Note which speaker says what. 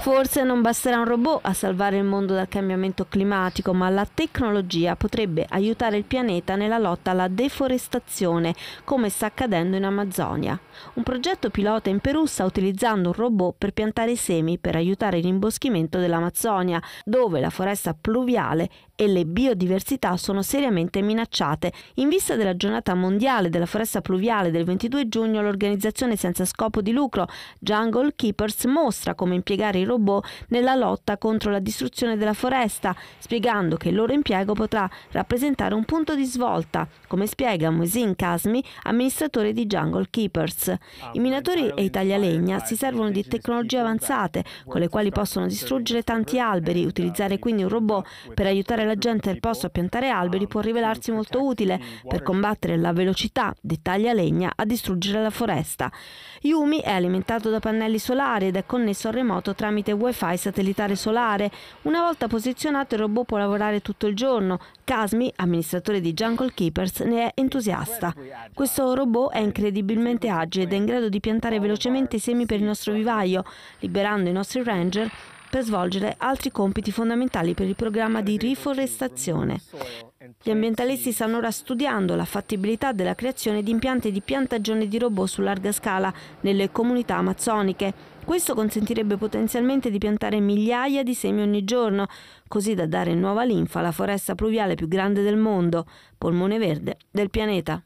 Speaker 1: Forse non basterà un robot a salvare il mondo dal cambiamento climatico, ma la tecnologia potrebbe aiutare il pianeta nella lotta alla deforestazione, come sta accadendo in Amazzonia. Un progetto pilota in Perù sta utilizzando un robot per piantare semi per aiutare l'imboschimento dell'Amazzonia, dove la foresta pluviale e le biodiversità sono seriamente minacciate. In vista della giornata mondiale della foresta pluviale del 22 giugno, l'organizzazione senza scopo di lucro Jungle Keepers mostra come impiegare il robot nella lotta contro la distruzione della foresta, spiegando che il loro impiego potrà rappresentare un punto di svolta, come spiega Musin Kasmi, amministratore di Jungle Keepers. I minatori e i taglialegna si servono di tecnologie avanzate, con le quali possono distruggere tanti alberi. Utilizzare quindi un robot per aiutare la gente del posto a piantare alberi può rivelarsi molto utile per combattere la velocità dei taglialegna a distruggere la foresta. Yumi è alimentato da pannelli solari ed è connesso al remoto tramite tramite wifi satellitare solare. Una volta posizionato il robot può lavorare tutto il giorno. Casmi, amministratore di Jungle Keepers, ne è entusiasta. Questo robot è incredibilmente agile ed è in grado di piantare velocemente i semi per il nostro vivaio, liberando i nostri ranger per svolgere altri compiti fondamentali per il programma di riforestazione. Gli eh, ambientalisti stanno ora studiando la fattibilità della creazione di impianti di piantagione di robot su larga scala nelle comunità amazzoniche. Questo consentirebbe potenzialmente di piantare migliaia di semi ogni giorno, così da dare nuova linfa alla foresta pluviale più grande del mondo, polmone verde del pianeta.